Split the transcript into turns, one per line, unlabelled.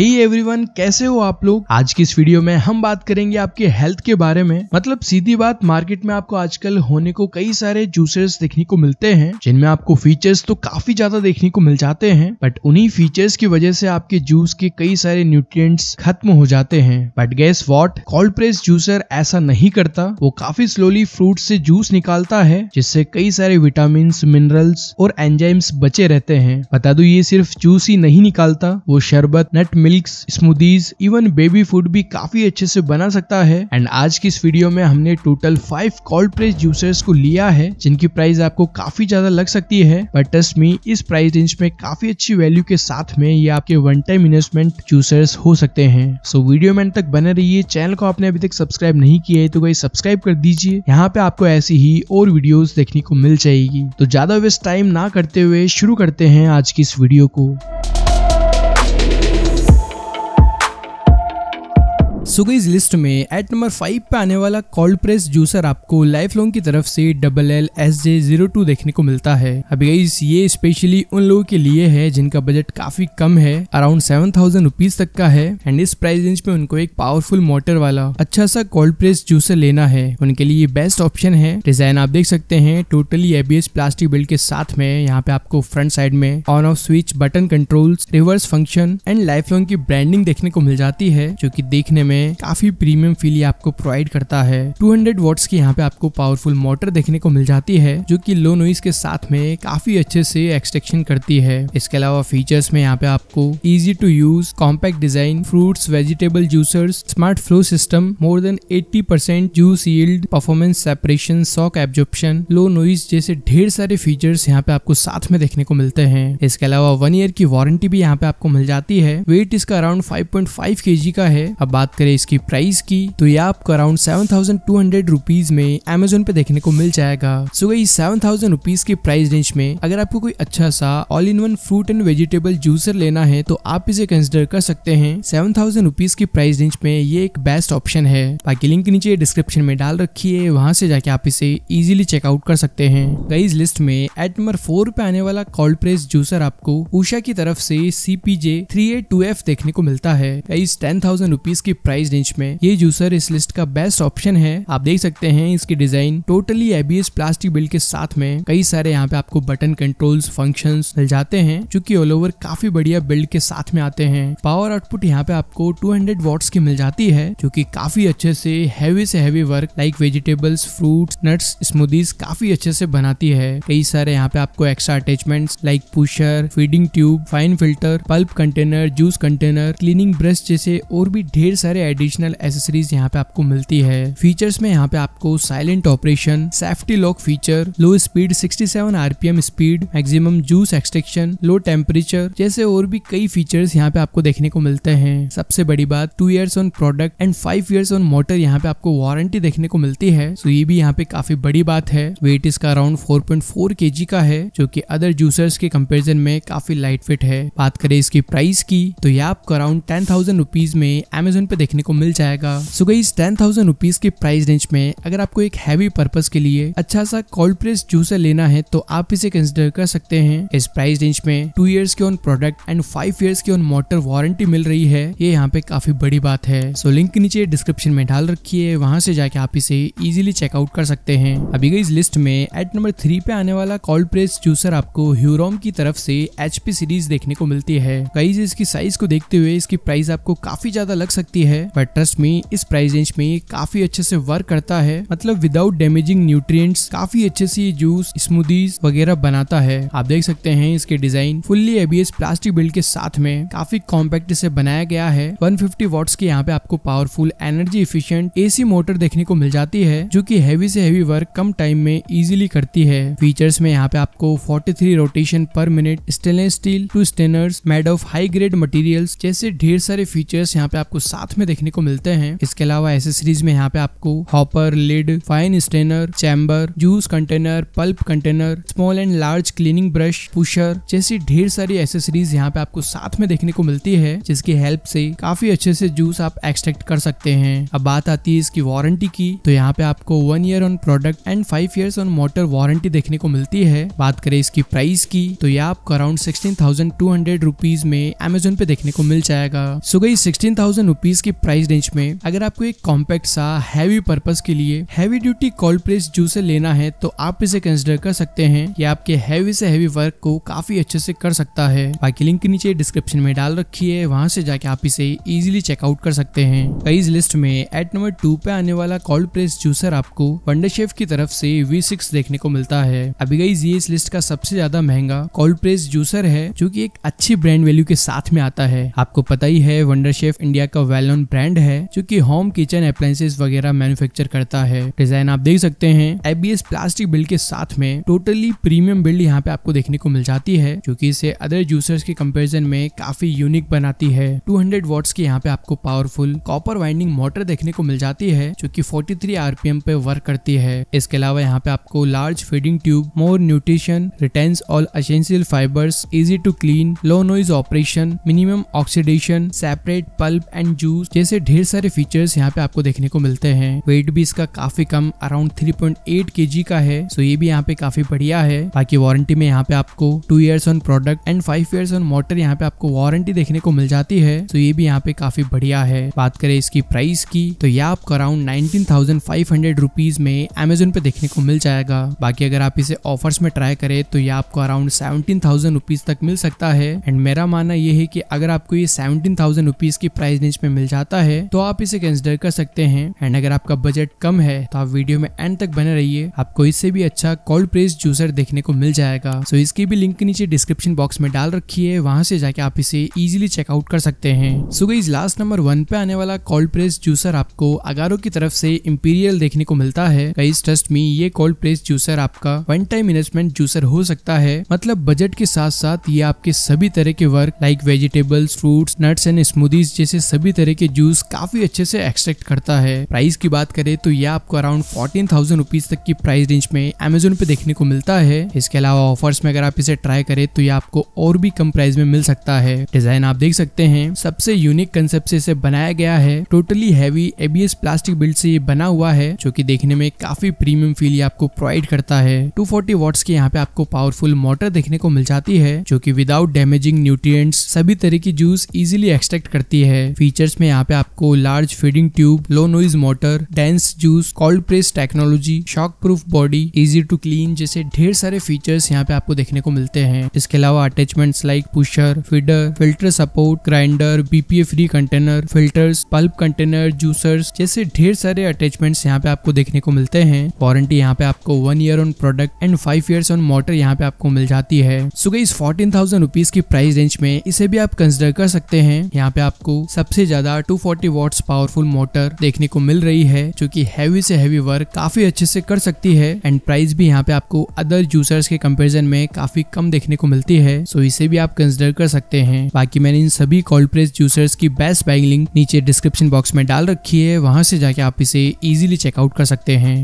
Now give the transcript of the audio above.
हे hey everyone कैसे हो आप लोग आज की इस वीडियो में हम बात करेंगे आपके हेल्थ के बारे में मतलब सीधी बात मार्केट में आपको आजकल होने को कई सारे जूसेस देखने को मिलते हैं जिनमें आपको फीचर्स तो काफी ज्यादा देखने को मिल जाते हैं बट उन्हीं फीचर्स की वजह से आपके जूस के कई सारे न्यूट्रिय खत्म हो जाते हैं but guess what cold press juicer ऐसा नहीं करता वो काफी स्लोली फ्रूट से जूस निकालता है जिससे कई सारे विटामिन मिनरल्स और एंजाइम्स बचे रहते हैं बता दो ये सिर्फ जूस ही नहीं निकालता वो शरबत nut milk milks smoothies even baby food भी काफी अच्छे से बना सकता है एंड आज की इस वीडियो में हमने total five cold press juicers को लिया है जिनकी प्राइस आपको काफी ज्यादा लग सकती है बट ट्रस्ट मी इस प्राइस रेंज में काफी अच्छी वैल्यू के साथ में ये आपके वन टाइम इन्वेस्टमेंट जूसर्स हो सकते हैं सो so, वीडियो में तक बने रहिए चैनल को आपने अभी तक सब्सक्राइब नहीं किया है तो वही सब्सक्राइब कर दीजिए यहाँ पे आपको ऐसी ही और वीडियो देखने को मिल जाएगी तो ज्यादा वेस्ट टाइम ना करते हुए शुरू करते हैं आज की इस वीडियो को सो इस लिस्ट में एट नंबर फाइव पे आने वाला कोल्ड प्रेस जूसर आपको लाइफ लॉन्ग की तरफ से double L S J zero two देखने को मिलता है अभी गाइज ये स्पेशली उन लोगों के लिए है जिनका बजट काफी कम है अराउंड सेवन थाउजेंड रुपीज तक का है एंड इस प्राइस रेंज में उनको एक पावरफुल मोटर वाला अच्छा सा कोल्ड प्रेस जूसर लेना है उनके लिए बेस्ट ऑप्शन है डिजाइन आप देख सकते हैं टोटली एबीएस प्लास्टिक बिल्ड के साथ में यहाँ पे आपको फ्रंट साइड में on off switch button controls reverse function and Lifelong की ब्रांडिंग देखने को मिल जाती है जो की देखने में में काफी प्रीमियम फील ये आपको प्रोवाइड करता है 200 हंड्रेड वॉट्स की यहाँ पे आपको पावरफुल मोटर देखने को मिल जाती है जो कि लो नोइस के साथ में काफी अच्छे से एक्सट्रेक्शन करती है इसके अलावा फीचर्स में यहाँ पे आपको easy to use compact design fruits vegetable juicers smart flow system more than 80 percent juice yield performance separation shock absorption low noise जैसे ढेर सारे फीचर्स यहाँ पे आपको साथ में देखने को मिलते हैं इसके अलावा वन ईयर की वारंटी भी यहाँ पे आपको मिल जाती है वेट इसका अराउंड फाइव पॉइंट का है अब बात करें करें इसकी प्राइस की तो ये आपको around seven thousand two hundred rupees में अमेजोन पे देखने को मिल जाएगा so guys seven thousand rupees की प्राइस रेंज में अगर आपको कोई अच्छा सा all in one fruit and vegetable juicer लेना है तो आप इसे कंसिडर कर सकते हैं सेवन थाउजेंड रुपीज की प्राइस रेंज में ये एक बेस्ट ऑप्शन है बाकी लिंक नीचे डिस्क्रिप्शन में डाल रखी है वहाँ से जाके आप इसे इजिली चेकआउट कर सकते हैं गाइज लिस्ट में एट नंबर फोर पे आने वाला कोल्ड प्रेस जूसर आपको उषा की तरफ से C P J three A two F देखने को मिलता है गाइज टेन थाउजेंड रुपीज की प्राइस प्राइस रेंज में ये जूसर इस लिस्ट का बेस्ट ऑप्शन है आप देख सकते हैं इसकी design totally ABS plastic build के साथ में कई सारे यहाँ पे आपको बटन कंट्रोल्स फंक्शन मिल जाते हैं जो की ऑल ओवर काफी बढ़िया बिल्ड के साथ में आते हैं पावर आउटपुट यहाँ पे आपको 200 हंड्रेड वॉट्स की मिल जाती है जो की काफी अच्छे से हैवी से heavy work like vegetables fruits nuts smoothies काफी अच्छे से बनाती है कई सारे यहाँ पे आपको extra attachments like pusher feeding tube fine filter pulp container juice container cleaning brush जैसे और भी ढेर सारे एडिशनल एसेसरीज यहाँ पे आपको मिलती है फीचर्स में यहाँ पे आपको silent operation safety lock feature low speed 67 RPM speed maximum juice extraction low temperature जैसे और भी कई फीचर्स यहाँ पे आपको देखने को मिलते हैं सबसे बड़ी बात two years on product and five years on motor यहाँ पे आपको वारंटी देखने को मिलती है सो ये भी यहाँ पे काफी बड़ी बात है वेट इसका अराउंड फोर पॉइंट फोर के जी का है जो की अदर जूसर्स के कंपेरिजन में काफी लाइट फिट है बात करें इसकी प्राइस की तो यह आपको अराउंड टेन थाउजेंड रुपीज में एमेजोन पे देखने देखने को मिल जाएगा so guys ten thousand rupees के प्राइस रेंज में अगर आपको एक हैवी पर्पज के लिए अच्छा सा कोल्ड प्रेस जूसर लेना है तो आप इसे कंसिडर कर सकते हैं इस प्राइस रेंज में टू ईयर्स के on product and five years की ऑन मोटर वारंटी मिल रही है ये यहाँ पे काफी बड़ी बात है सो लिंक नीचे डिस्क्रिप्शन में डाल रखी है वहाँ से जाके आप इसे इजिली चेकआउट कर सकते हैं अभी गई इस लिस्ट में एट नंबर थ्री पे आने वाला कोल्ड प्रेस जूसर आपको ह्यूरोम की तरफ से एच सीरीज देखने को मिलती है कई इसकी साइज को देखते हुए इसकी प्राइस आपको काफी ज्यादा लग सकती है बट ट्रस्ट मी इस प्राइस रेंज में ये काफी अच्छे से वर्क करता है मतलब विदाउट डैमेजिंग न्यूट्रिएंट्स काफी अच्छे से जूस स्मूदीज वगैरह बनाता है आप देख सकते हैं इसके design fully ABS plastic build के साथ में काफी कॉम्पैक्ट से बनाया गया है 150 वॉट्स के यहाँ पे आपको powerful energy efficient AC motor देखने को मिल जाती है जो की हैवी से हैवी वर्क कम टाइम में इजिली करती है फीचर्स में यहाँ पे आपको forty rotation per minute stainless steel two strainers made of high grade materials जैसे ढेर सारे फीचर्स यहाँ पे आपको साथ में देखने देखने को मिलते हैं इसके अलावा एसेसरीज में यहाँ पे आपको hopper lid fine strainer chamber juice container pulp container small and large cleaning brush pusher जैसी ढेर सारी एसेसरीज यहाँ पे आपको साथ में देखने को मिलती है जिसकी हेल्प से काफी अच्छे से जूस आप एक्सट्रैक्ट कर सकते हैं अब बात आती है इसकी वारंटी की तो यहाँ पे आपको one year on product and five year on motor warranty देखने को मिलती है बात करें इसकी प्राइस की तो यह आपको around sixteen thousand two hundred rupees में अमेजोन पे देखने को मिल जाएगा so guys sixteen thousand rupees की प्राइस प्राइस रेंज में अगर आपको एक कॉम्पैक्ट सा हैवी पर्पस के लिए heavy duty cold press juicer लेना है तो आप इसे कंसिडर कर सकते हैं ये आपके हैवी से हैवी वर्क को काफी अच्छे से कर सकता है बाकी लिंक नीचे डिस्क्रिप्शन में डाल रखी है वहाँ से जाके आप इसे इजिली चेकआउट कर सकते हैं प्राइस लिस्ट में एट नंबर टू पे आने वाला कोल्ड प्रेस जूसर आपको वंडर शेफ की तरफ से वी देखने को मिलता है अभी गई ये इस लिस्ट का सबसे ज्यादा महंगा कोल्ड प्रेस जूसर है जो की एक अच्छी ब्रांड वैल्यू के साथ में आता है आपको पता ही है वंडर शेफ इंडिया का वेल नोन ब्रांड ब्रांड है जो कि होम किचन अप्लायसेज वगैरह मैन्युफैक्चर करता है डिजाइन आप देख सकते हैं एबीएस प्लास्टिक बिल्ड के साथ में टोटली प्रीमियम बिल्ड यहाँ पे आपको देखने को मिल जाती है जो की इसे अदर जूसर्स के कम्पेरिजन में काफी यूनिक बनाती है टू हंड्रेड वॉट्स की यहाँ पे आपको पावरफुल कॉपर वाइंडिंग मोटर देखने को मिल जाती है जो की फोर्टी थ्री आरपीएम पे वर्क करती है इसके अलावा यहाँ पे आपको large feeding tube more nutrition retains all essential fibres easy to clean low noise operation minimum oxidation separate pulp and juice तरीके से ढेर सारे फीचर्स यहाँ पे आपको देखने को मिलते हैं वेट भी इसका काफी कम around three point eight K G का है सो ये भी यहाँ पे काफी बढ़िया है बाकी वारंटी में यहाँ पे आपको two years on product and five years on motor यहाँ पे आपको वारंटी देखने को मिल जाती है सो ये भी यहाँ पे काफी बढ़िया है बात करें इसकी प्राइस की तो यह आपको around nineteen thousand five hundred rupees में अमेजोन पे देखने को मिल जाएगा बाकी अगर आप इसे ऑफर्स में ट्राई करें तो यह आपको अराउंड सेवनटीन थाउजेंड रुपीज तक मिल सकता है एंड मेरा मानना यह है कि अगर आपको ये सेवनटीन थाउजेंड रुपीज की प्राइस रेंज में मिल जाता आता है तो आप इसे कंसिडर कर सकते हैं एंड अगर आपका बजट कम है तो आप वीडियो में एंड तक बने रहिए आपको इससे भी अच्छा कोल्ड प्रेस जूसर देखने को मिल जाएगा सो इसकी भी लिंक नीचे डिस्क्रिप्शन बॉक्स में डाल रखी है वहां से जाके आप इसे इजिली चेकआउट कर सकते हैं सो गई लास्ट नंबर वन पे आने वाला कोल्ड प्रेस जूसर आपको अगारो की तरफ से इम्पीरियल देखने को मिलता है कई ट्रस्ट मी ये कोल्ड प्रेस जूसर आपका वन टाइम इन्वेस्टमेंट जूसर हो सकता है मतलब बजट के साथ साथ ये आपके सभी तरह के work like vegetables fruits nuts and smoothies जैसे सभी तरह के जूस काफी अच्छे से एक्सट्रैक्ट करता है प्राइस की बात करें तो यह आपको अराउंड फोर्टीन थाउजेंड रुपीज तक की प्राइस रेंज में अमेजोन पे देखने को मिलता है इसके अलावा ऑफर्स में अगर आप इसे ट्राई करें तो यह आपको और भी कम प्राइस में मिल सकता है डिजाइन आप देख सकते हैं सबसे यूनिक कंसेप्ट से इसे बनाया गया है totally heavy ABS plastic build से ये बना हुआ है जो की देखने में काफी प्रीमियम फील आपको प्रोवाइड करता है टू फोर्टी वॉट्स की यहाँ पे आपको पावरफुल मोटर देखने को मिल जाती है जो की विदाउट डैमेजिंग न्यूट्रिय सभी तरह की जूस इजिली एक्सट्रैक्ट करती है फीचर्स में यहाँ पे आपको large feeding tube low noise motor dense juice cold press technology shockproof body easy to clean जैसे ढेर सारे फीचर्स यहाँ पे आपको देखने को मिलते हैं इसके अलावा attachments like pusher feeder filter support grinder BPA free container filters pulp container juicers जैसे ढेर सारे अटैचमेंट्स यहाँ पे आपको देखने को मिलते हैं वारंटी यहाँ पे आपको one year on product and five year on motor यहाँ पे आपको मिल जाती है so guys fourteen thousand rupees की प्राइस रेंज में इसे भी आप कंसिडर कर सकते हैं यहाँ पे आपको सबसे ज्यादा टू 240 वॉट्स पावरफुल मोटर देखने को मिल रही है जो की हैवी से हैवी वर्क काफी अच्छे से कर सकती है एंड प्राइस भी यहाँ पे आपको अदर यूजर्स के कंपेरिजन में काफी कम देखने को मिलती है सो इसे भी आप कंसिडर कर सकते हैं बाकी मैंने इन सभी कोल्ड प्रेस यूजर्स की बेस्ट बैग लिंक नीचे डिस्क्रिप्शन बॉक्स में डाल रखी है वहां से जाके आप इसे इजिली चेकआउट कर सकते हैं